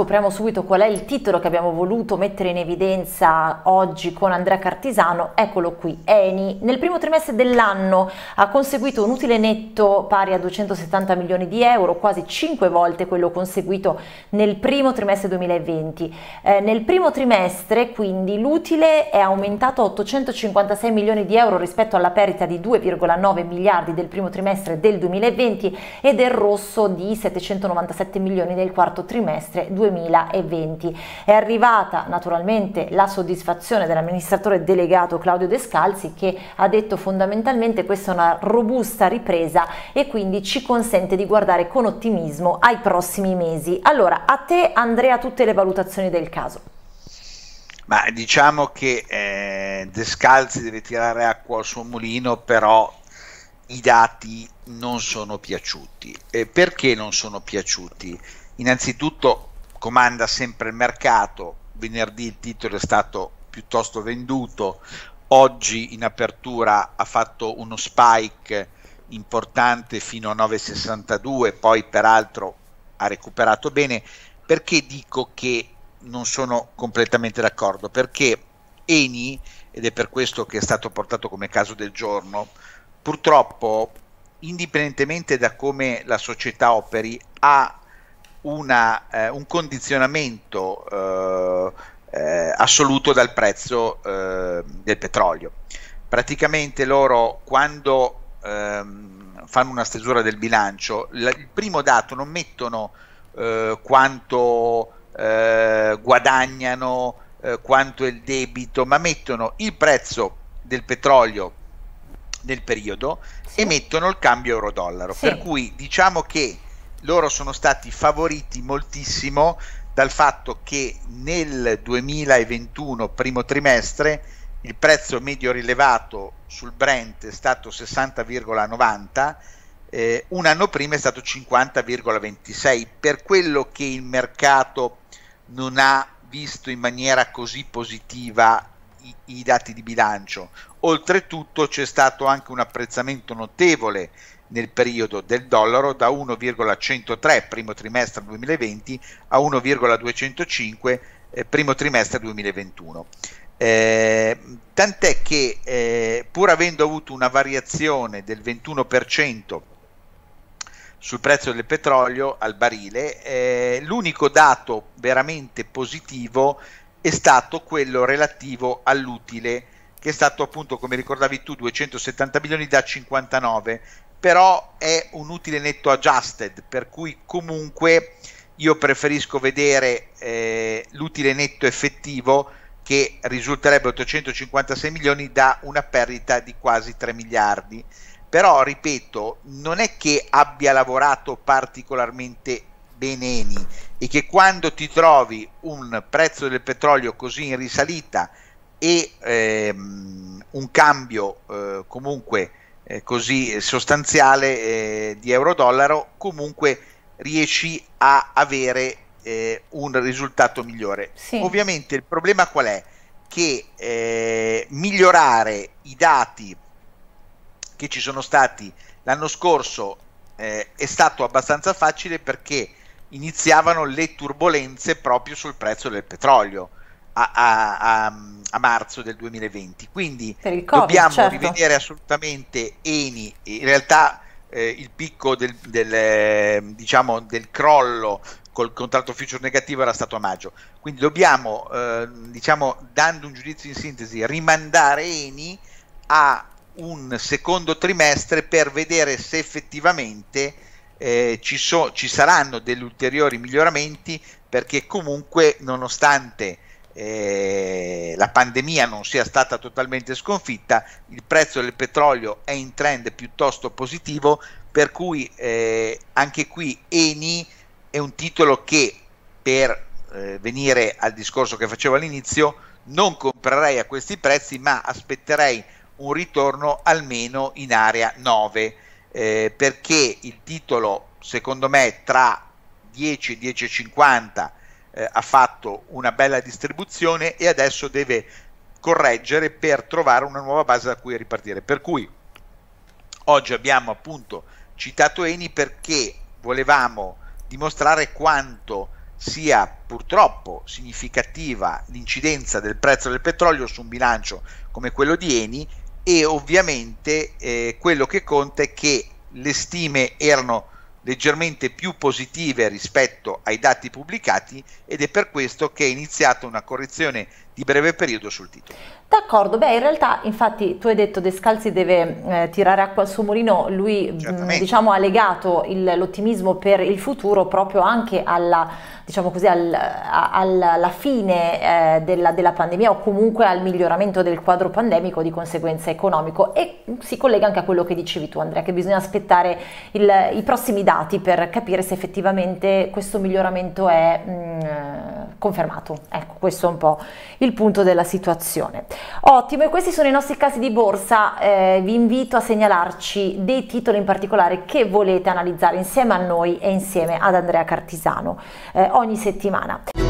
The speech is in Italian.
scopriamo subito qual è il titolo che abbiamo voluto mettere in evidenza oggi con Andrea Cartisano, eccolo qui, Eni. Nel primo trimestre dell'anno ha conseguito un utile netto pari a 270 milioni di euro, quasi 5 volte quello conseguito nel primo trimestre 2020. Eh, nel primo trimestre quindi l'utile è aumentato a 856 milioni di euro rispetto alla perdita di 2,9 miliardi del primo trimestre del 2020 e del rosso di 797 milioni nel quarto trimestre 2020. 2020. È arrivata naturalmente la soddisfazione dell'amministratore delegato Claudio Descalzi che ha detto fondamentalmente questa è una robusta ripresa e quindi ci consente di guardare con ottimismo ai prossimi mesi. Allora, a te Andrea tutte le valutazioni del caso. Ma diciamo che eh, Descalzi deve tirare acqua al suo mulino, però i dati non sono piaciuti. Eh, perché non sono piaciuti? Innanzitutto comanda sempre il mercato, venerdì il titolo è stato piuttosto venduto, oggi in apertura ha fatto uno spike importante fino a 9,62, poi peraltro ha recuperato bene. Perché dico che non sono completamente d'accordo? Perché Eni, ed è per questo che è stato portato come caso del giorno, purtroppo, indipendentemente da come la società operi, ha una, eh, un condizionamento eh, eh assoluto dal prezzo eh, del petrolio. Praticamente loro quando ehm, fanno una stesura del bilancio, la, il primo dato non mettono eh, quanto guadagnano, quanto è il debito, ma mettono il prezzo del petrolio nel periodo sì. e mettono il cambio euro-dollaro. Sì. Per cui diciamo che loro sono stati favoriti moltissimo dal fatto che nel 2021 primo trimestre il prezzo medio rilevato sul Brent è stato 60,90 eh, un anno prima è stato 50,26 per quello che il mercato non ha visto in maniera così positiva i, i dati di bilancio oltretutto c'è stato anche un apprezzamento notevole nel periodo del dollaro da 1,103 primo trimestre 2020 a 1,205 eh, primo trimestre 2021. Eh, tant'è che eh, pur avendo avuto una variazione del 21% sul prezzo del petrolio al barile, eh, l'unico dato veramente positivo è stato quello relativo all'utile che è stato appunto come ricordavi tu 270 milioni da 59 però è un utile netto adjusted, per cui comunque io preferisco vedere eh, l'utile netto effettivo che risulterebbe 856 milioni da una perdita di quasi 3 miliardi. Però, ripeto, non è che abbia lavorato particolarmente bene Eni e che quando ti trovi un prezzo del petrolio così in risalita e ehm, un cambio eh, comunque eh, così sostanziale eh, di euro-dollaro, comunque riesci a avere eh, un risultato migliore. Sì. Ovviamente il problema qual è? Che eh, migliorare i dati che ci sono stati l'anno scorso eh, è stato abbastanza facile perché iniziavano le turbulenze proprio sul prezzo del petrolio a, a, a, marzo del 2020. Quindi COVID, dobbiamo certo. rivedere assolutamente Eni. In realtà eh, il picco del, del, eh, diciamo, del crollo col contratto future negativo era stato a maggio. Quindi dobbiamo, eh, diciamo, dando un giudizio in sintesi, rimandare Eni a un secondo trimestre per vedere se effettivamente eh, ci, so, ci saranno degli ulteriori miglioramenti perché comunque nonostante eh, la pandemia non sia stata totalmente sconfitta, il prezzo del petrolio è in trend piuttosto positivo, per cui eh, anche qui Eni è un titolo che per eh, venire al discorso che facevo all'inizio non comprerei a questi prezzi, ma aspetterei un ritorno almeno in area 9, eh, perché il titolo secondo me tra 10 e 10,50 eh, ha fatto una bella distribuzione e adesso deve correggere per trovare una nuova base da cui ripartire. Per cui oggi abbiamo appunto citato Eni perché volevamo dimostrare quanto sia purtroppo significativa l'incidenza del prezzo del petrolio su un bilancio come quello di Eni e ovviamente eh, quello che conta è che le stime erano leggermente più positive rispetto ai dati pubblicati ed è per questo che è iniziata una correzione di breve periodo sul titolo. D'accordo, beh in realtà infatti tu hai detto De Scalzi deve eh, tirare acqua al suo mulino, lui mh, mm, diciamo, ha legato l'ottimismo per il futuro proprio anche alla, diciamo così, al, alla fine eh, della, della, pandemia o comunque al miglioramento del quadro pandemico di conseguenza economico e si collega anche a quello che dicevi tu Andrea che bisogna aspettare il, i prossimi dati per capire se effettivamente questo miglioramento è... Mh, mm, confermato. Ecco, questo è un po' il punto della situazione. Ottimo, e questi sono i nostri casi di borsa. Eh, vi invito a segnalarci dei titoli in particolare che volete analizzare insieme a noi e insieme ad Andrea Cartisano eh, ogni settimana.